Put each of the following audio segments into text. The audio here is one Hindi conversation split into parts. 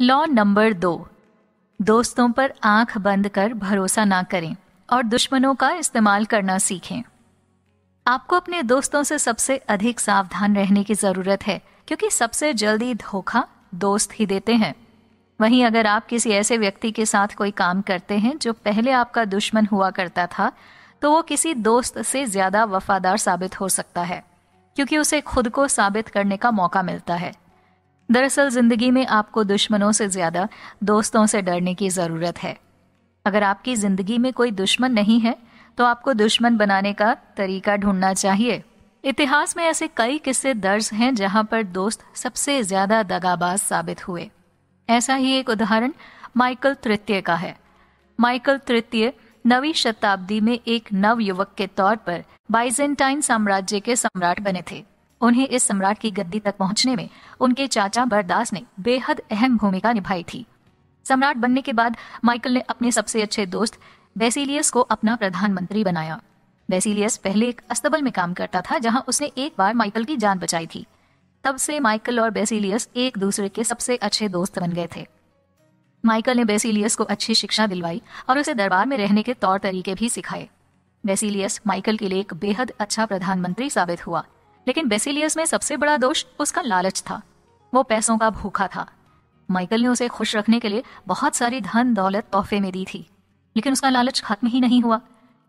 लॉ नंबर दो दोस्तों पर आंख बंद कर भरोसा ना करें और दुश्मनों का इस्तेमाल करना सीखें आपको अपने दोस्तों से सबसे अधिक सावधान रहने की ज़रूरत है क्योंकि सबसे जल्दी धोखा दोस्त ही देते हैं वहीं अगर आप किसी ऐसे व्यक्ति के साथ कोई काम करते हैं जो पहले आपका दुश्मन हुआ करता था तो वो किसी दोस्त से ज़्यादा वफादार साबित हो सकता है क्योंकि उसे खुद को साबित करने का मौका मिलता है दरअसल ज़िंदगी में आपको दुश्मनों से ज़्यादा दोस्तों से डरने की ज़रूरत है अगर आपकी ज़िंदगी में कोई दुश्मन नहीं है तो आपको दुश्मन बनाने का तरीका ढूंढना चाहिए इतिहास में ऐसे कई किस्से दर्ज हैं जहां पर दोस्त सबसे ज़्यादा दगाबाज साबित हुए ऐसा ही एक उदाहरण माइकल तृतीय का है माइकल तृतीय नवी शताब्दी में एक नव युवक के तौर पर बाइजेंटाइन साम्राज्य के सम्राट बने थे उन्हें इस सम्राट की गद्दी तक पहुंचने में उनके चाचा बरदास ने बेहद अहम भूमिका निभाई थी सम्राट बनने के बाद माइकल ने अपने सबसे अच्छे दोस्त बेसिलियस को अपना प्रधानमंत्री बनाया बेसिलियस पहले एक अस्तबल में काम करता था जहां उसने एक बार माइकल की जान बचाई थी तब से माइकल और बेसिलियस एक दूसरे के सबसे अच्छे दोस्त बन गए थे माइकल ने बेसिलियस को अच्छी शिक्षा दिलवाई और उसे दरबार में रहने के तौर तरीके भी सिखाए बेसिलियस माइकल के लिए एक बेहद अच्छा प्रधानमंत्री साबित हुआ लेकिन बेसिलियस में सबसे बड़ा दोष उसका लालच था वो पैसों का भूखा था माइकल ने उसे खुश रखने के लिए बहुत सारी धन दौलत तोहफे में दी थी लेकिन उसका लालच खत्म ही नहीं हुआ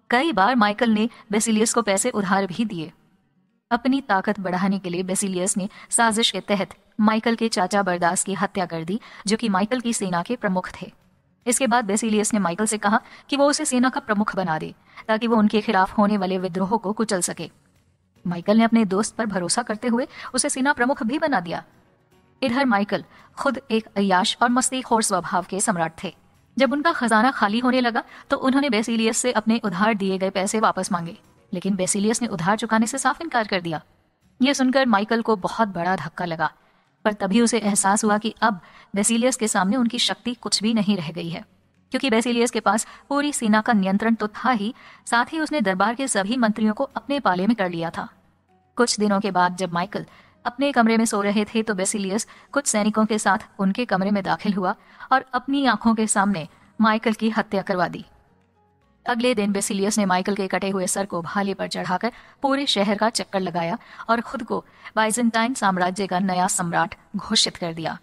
कई बार माइकल ने बेसिलियस को पैसे उधार भी दिए अपनी ताकत बढ़ाने के लिए बेसिलियस ने साजिश के तहत माइकल के चाचा बरदास की हत्या कर दी जो कि माइकल की सेना के प्रमुख थे इसके बाद बेसिलियस ने माइकल से कहा कि वो उसे सेना का प्रमुख बना दे ताकि वो उनके खिलाफ होने वाले विद्रोह को कुचल सके माइकल ने अपने दोस्त पर भरोसा करते हुए उसे सेना प्रमुख भी बना दिया इधर माइकल खुद एक अयाश और मस्ती खोर स्वभाव के सम्राट थे जब उनका खजाना खाली होने लगा तो उन्होंने बेसिलियस से अपने उधार दिए गए पैसे वापस मांगे लेकिन बेसिलियस ने उधार चुकाने से साफ इनकार कर दिया यह सुनकर माइकल को बहुत बड़ा धक्का लगा पर तभी उसे एहसास हुआ कि अब बेसिलियस के सामने उनकी शक्ति कुछ भी नहीं रह गई है क्योंकि बेसिलियस के पास पूरी सेना का नियंत्रण तो था ही साथ ही उसने दरबार के सभी मंत्रियों को अपने पाले में कर लिया था कुछ दिनों के बाद जब माइकल अपने कमरे में सो रहे थे तो बेसिलियस कुछ सैनिकों के साथ उनके कमरे में दाखिल हुआ और अपनी आंखों के सामने माइकल की हत्या करवा दी अगले दिन बेसिलियस ने माइकल के कटे हुए सर को भाले पर चढ़ाकर पूरे शहर का चक्कर लगाया और खुद को बाइजेंटाइन साम्राज्य का नया सम्राट घोषित कर दिया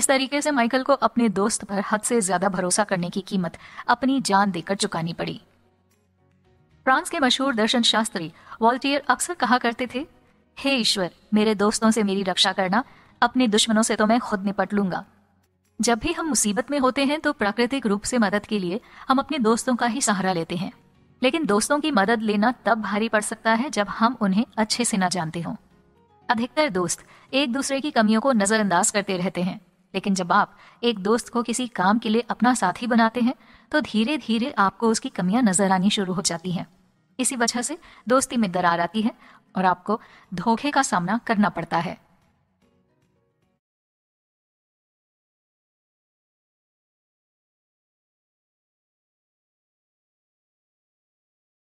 इस तरीके से माइकल को अपने दोस्त पर हद से ज्यादा भरोसा करने की कीमत अपनी जान देकर चुकानी पड़ी फ्रांस के मशहूर दर्शन शास्त्री वॉल्टियर अक्सर कहा करते थे हे ईश्वर मेरे दोस्तों से मेरी रक्षा करना अपने दुश्मनों से तो मैं खुद निपट लूंगा जब भी हम मुसीबत में होते हैं तो प्राकृतिक रूप से मदद के लिए हम अपने दोस्तों का ही सहारा लेते हैं लेकिन दोस्तों की मदद लेना तब भारी पड़ सकता है जब हम उन्हें अच्छे से ना जानते हों अधिकतर दोस्त एक दूसरे की कमियों को नजरअंदाज करते रहते हैं लेकिन जब आप एक दोस्त को किसी काम के लिए अपना साथी बनाते हैं तो धीरे धीरे आपको उसकी कमियां नजर आनी शुरू हो जाती हैं इसी वजह से दोस्ती में दरार आती है और आपको धोखे का सामना करना पड़ता है